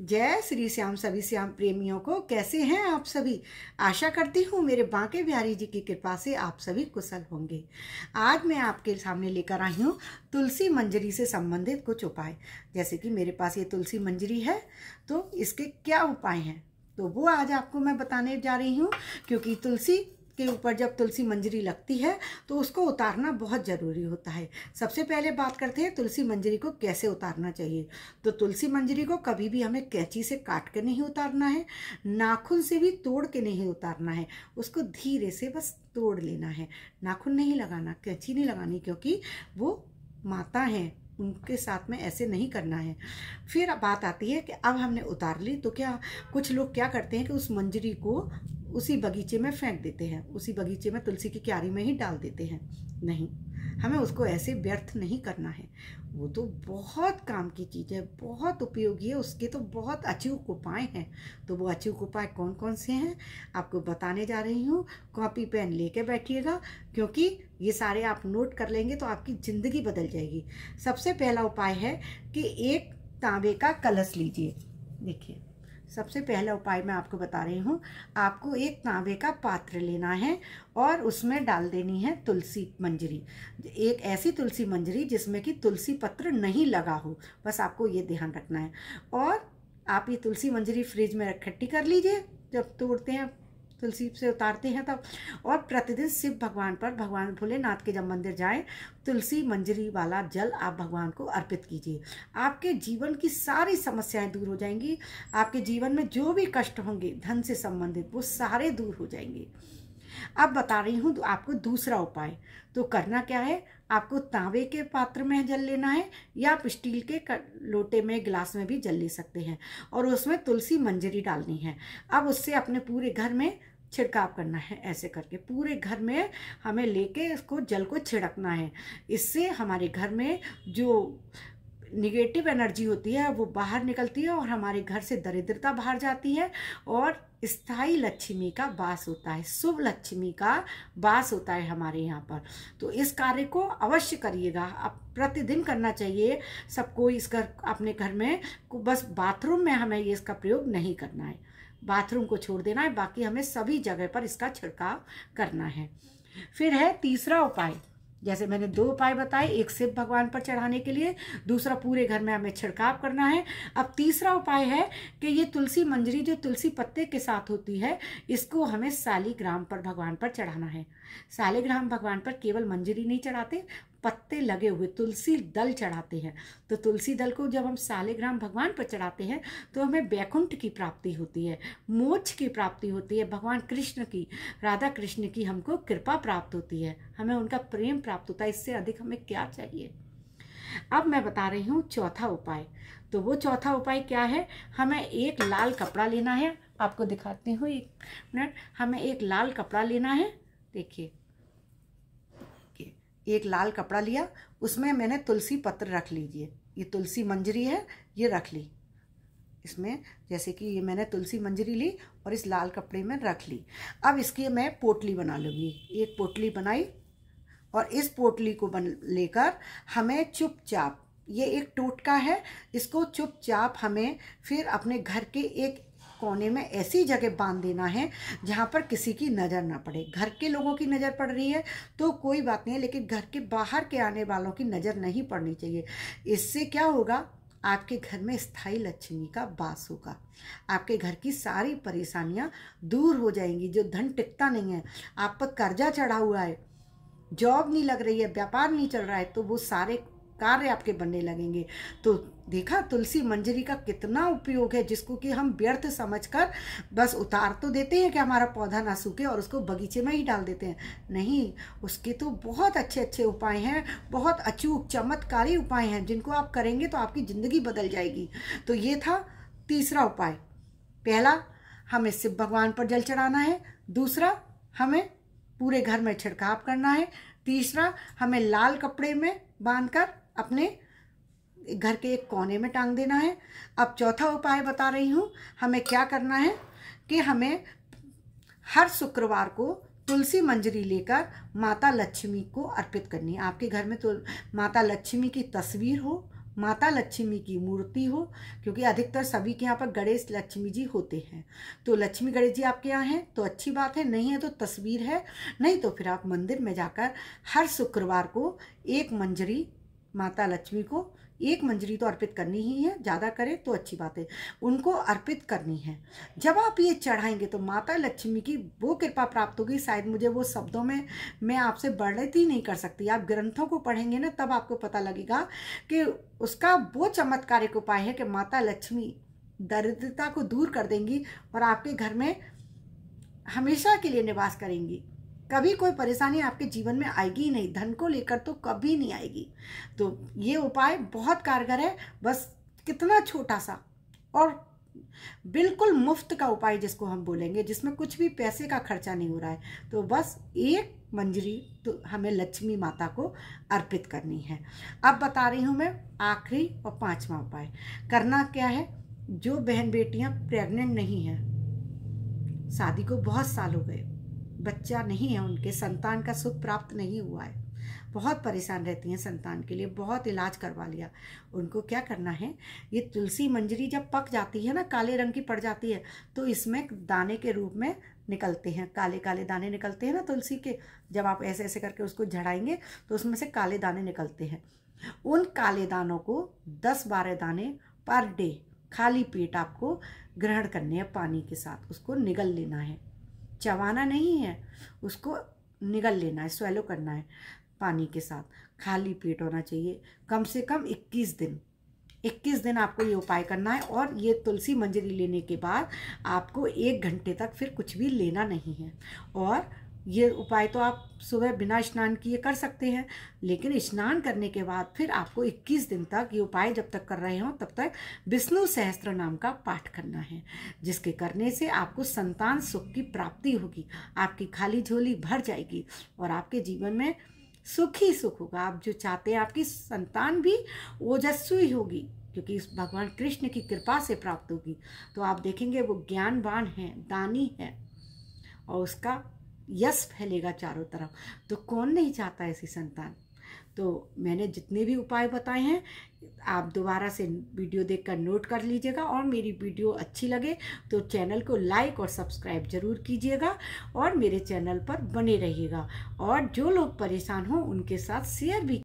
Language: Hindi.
जय श्री श्याम सभी श्याम प्रेमियों को कैसे हैं आप सभी आशा करती हूँ मेरे बांके बिहारी जी की कृपा से आप सभी कुशल होंगे आज मैं आपके सामने लेकर आई हूँ तुलसी मंजरी से संबंधित कुछ उपाय जैसे कि मेरे पास ये तुलसी मंजरी है तो इसके क्या उपाय हैं तो वो आज आपको मैं बताने जा रही हूँ क्योंकि तुलसी के ऊपर जब तुलसी मंजरी लगती है तो उसको उतारना बहुत ज़रूरी होता है सबसे पहले बात करते हैं तुलसी मंजरी को कैसे उतारना चाहिए तो तुलसी मंजरी को कभी भी हमें कैंची से काट के नहीं उतारना है नाखून से भी तोड़ के नहीं उतारना है उसको धीरे से बस तोड़ लेना है नाखून नहीं लगाना कैंची नहीं लगानी क्योंकि वो माता हैं उनके साथ में ऐसे नहीं करना है फिर बात आती है कि अब हमने उतार ली तो क्या कुछ लोग क्या करते हैं कि उस मंजरी को उसी बगीचे में फेंक देते हैं उसी बगीचे में तुलसी की क्यारी में ही डाल देते हैं नहीं हमें उसको ऐसे व्यर्थ नहीं करना है वो तो बहुत काम की चीज़ है बहुत उपयोगी है उसके तो बहुत अचूक उपाय हैं तो वो अचूक उपाय कौन कौन से हैं आपको बताने जा रही हूँ कॉपी पेन लेके बैठिएगा क्योंकि ये सारे आप नोट कर लेंगे तो आपकी ज़िंदगी बदल जाएगी सबसे पहला उपाय है कि एक तांबे का कलश लीजिए देखिए सबसे पहला उपाय मैं आपको बता रही हूँ आपको एक तांबे का पात्र लेना है और उसमें डाल देनी है तुलसी मंजरी एक ऐसी तुलसी मंजरी जिसमें कि तुलसी पत्र नहीं लगा हो बस आपको ये ध्यान रखना है और आप ये तुलसी मंजरी फ्रिज में इकट्ठी कर लीजिए जब तोड़ते हैं तुलसी से उतारते हैं तब और प्रतिदिन शिव भगवान पर भगवान भोलेनाथ के जब मंदिर जाएं तुलसी मंजरी वाला जल आप भगवान को अर्पित कीजिए आपके जीवन की सारी समस्याएं दूर हो जाएंगी आपके जीवन में जो भी कष्ट होंगे धन से संबंधित वो सारे दूर हो जाएंगे अब बता रही हूँ तो आपको दूसरा उपाय तो करना क्या है आपको तांबे के पात्र में जल लेना है या आप स्टील के लोटे में गिलास में भी जल ले सकते हैं और उसमें तुलसी मंजरी डालनी है अब उससे अपने पूरे घर में छिड़काव करना है ऐसे करके पूरे घर में हमें लेके इसको जल को छिड़कना है इससे हमारे घर में जो निगेटिव एनर्जी होती है वो बाहर निकलती है और हमारे घर से दरिद्रता बाहर जाती है और स्थाई लक्ष्मी का वास होता है शुभ लक्ष्मी का वास होता है हमारे यहाँ पर तो इस कार्य को अवश्य करिएगा आप प्रतिदिन करना चाहिए सबको इस घर अपने घर में बस बाथरूम में हमें ये इसका प्रयोग नहीं करना है बाथरूम को छोड़ देना है बाकी हमें सभी जगह पर इसका छिड़काव करना है फिर है तीसरा उपाय जैसे मैंने दो उपाय बताए एक सिर्फ भगवान पर चढ़ाने के लिए दूसरा पूरे घर में हमें छिड़काव करना है अब तीसरा उपाय है कि ये तुलसी मंजरी जो तुलसी पत्ते के साथ होती है इसको हमें सालीग्राम पर भगवान पर चढ़ाना है सालीग्राम भगवान पर केवल मंजरी नहीं चढ़ाते पत्ते लगे हुए तुलसी दल चढ़ाते हैं तो तुलसी दल को जब हम सालेग्राम भगवान पर चढ़ाते हैं तो हमें बैकुंठ की प्राप्ति होती है मोक्ष की प्राप्ति होती है भगवान कृष्ण की राधा कृष्ण की हमको कृपा प्राप्त होती है हमें उनका प्रेम प्राप्त होता है इससे अधिक हमें क्या चाहिए अब मैं बता रही हूँ चौथा उपाय तो वो चौथा उपाय क्या है हमें एक लाल कपड़ा लेना है आपको दिखाती हूँ एक मिनट हमें एक लाल कपड़ा लेना है देखिए एक लाल कपड़ा लिया उसमें मैंने तुलसी पत्र रख लीजिए ये तुलसी मंजरी है ये रख ली इसमें जैसे कि ये मैंने तुलसी मंजरी ली और इस लाल कपड़े में रख ली अब इसकी मैं पोटली बना लूँगी एक पोटली बनाई और इस पोटली को बन लेकर हमें चुपचाप ये एक टोटका है इसको चुपचाप हमें फिर अपने घर के एक कोने में ऐसी जगह बांध देना है जहाँ पर किसी की नज़र ना पड़े घर के लोगों की नज़र पड़ रही है तो कोई बात नहीं है लेकिन घर के बाहर के आने वालों की नज़र नहीं पड़नी चाहिए इससे क्या होगा आपके घर में स्थाई लक्ष्मी का बास होगा आपके घर की सारी परेशानियाँ दूर हो जाएंगी जो धन टिकता नहीं है आप पर कर्जा चढ़ा हुआ है जॉब नहीं लग रही है व्यापार नहीं चल रहा है तो वो सारे कार्य आपके बनने लगेंगे तो देखा तुलसी मंजरी का कितना उपयोग है जिसको कि हम व्यर्थ समझकर बस उतार तो देते हैं कि हमारा पौधा ना सूखे और उसको बगीचे में ही डाल देते हैं नहीं उसके तो बहुत अच्छे अच्छे उपाय हैं बहुत अचूक चमत्कारी उपाय हैं जिनको आप करेंगे तो आपकी ज़िंदगी बदल जाएगी तो ये था तीसरा उपाय पहला हमें शिव भगवान पर जल चढ़ाना है दूसरा हमें पूरे घर में छिड़काव करना है तीसरा हमें लाल कपड़े में बांधकर अपने घर के एक कोने में टांग देना है अब चौथा उपाय बता रही हूँ हमें क्या करना है कि हमें हर शुक्रवार को तुलसी मंजरी लेकर माता लक्ष्मी को अर्पित करनी है आपके घर में तो माता लक्ष्मी की तस्वीर हो माता लक्ष्मी की मूर्ति हो क्योंकि अधिकतर सभी के यहाँ पर गणेश लक्ष्मी जी होते हैं तो लक्ष्मी गणेश जी आपके यहाँ हैं तो अच्छी बात है नहीं है तो तस्वीर है नहीं तो फिर आप मंदिर में जाकर हर शुक्रवार को एक मंजरी माता लक्ष्मी को एक मंजरी तो अर्पित करनी ही है ज़्यादा करें तो अच्छी बात है उनको अर्पित करनी है जब आप ये चढ़ाएंगे तो माता लक्ष्मी की वो कृपा प्राप्त होगी शायद मुझे वो शब्दों में मैं आपसे वर्णित ही नहीं कर सकती आप ग्रंथों को पढ़ेंगे ना तब आपको पता लगेगा कि उसका वो चमत्कारिक उपाय है कि माता लक्ष्मी दरिद्रता को दूर कर देंगी और आपके घर में हमेशा के लिए निवास करेंगी कभी कोई परेशानी आपके जीवन में आएगी ही नहीं धन को लेकर तो कभी नहीं आएगी तो ये उपाय बहुत कारगर है बस कितना छोटा सा और बिल्कुल मुफ्त का उपाय जिसको हम बोलेंगे जिसमें कुछ भी पैसे का खर्चा नहीं हो रहा है तो बस एक मंजरी तो हमें लक्ष्मी माता को अर्पित करनी है अब बता रही हूँ मैं आखिरी और पांचवा उपाय करना क्या है जो बहन बेटियाँ प्रेग्नेंट नहीं हैं शादी को बहुत साल हो गए बच्चा नहीं है उनके संतान का सुख प्राप्त नहीं हुआ है बहुत परेशान रहती हैं संतान के लिए बहुत इलाज करवा लिया उनको क्या करना है ये तुलसी मंजरी जब पक जाती है ना काले रंग की पड़ जाती है तो इसमें दाने के रूप में निकलते हैं काले काले दाने निकलते हैं ना तुलसी के जब आप ऐसे ऐसे करके उसको झड़ाएंगे तो उसमें से काले दाने निकलते हैं उन काले दानों को दस बारह दाने पर डे खाली पेट आपको ग्रहण करने हैं पानी के साथ उसको निगल लेना है चबाना नहीं है उसको निगल लेना है स्वेलो करना है पानी के साथ खाली पेट होना चाहिए कम से कम 21 दिन 21 दिन आपको ये उपाय करना है और ये तुलसी मंजरी लेने के बाद आपको एक घंटे तक फिर कुछ भी लेना नहीं है और ये उपाय तो आप सुबह बिना स्नान किए कर सकते हैं लेकिन स्नान करने के बाद फिर आपको 21 दिन तक ये उपाय जब तक कर रहे हो तब तक विष्णु सहस्त्र नाम का पाठ करना है जिसके करने से आपको संतान सुख की प्राप्ति होगी आपकी खाली झोली भर जाएगी और आपके जीवन में सुख ही सुख होगा आप जो चाहते हैं आपकी संतान भी ओजस्वी होगी क्योंकि इस भगवान कृष्ण की कृपा से प्राप्त होगी तो आप देखेंगे वो ज्ञानवान है दानी है और उसका यश फैलेगा चारों तरफ तो कौन नहीं चाहता ऐसी संतान तो मैंने जितने भी उपाय बताए हैं आप दोबारा से वीडियो देखकर नोट कर लीजिएगा और मेरी वीडियो अच्छी लगे तो चैनल को लाइक और सब्सक्राइब ज़रूर कीजिएगा और मेरे चैनल पर बने रहिएगा और जो लोग परेशान हों उनके साथ शेयर भी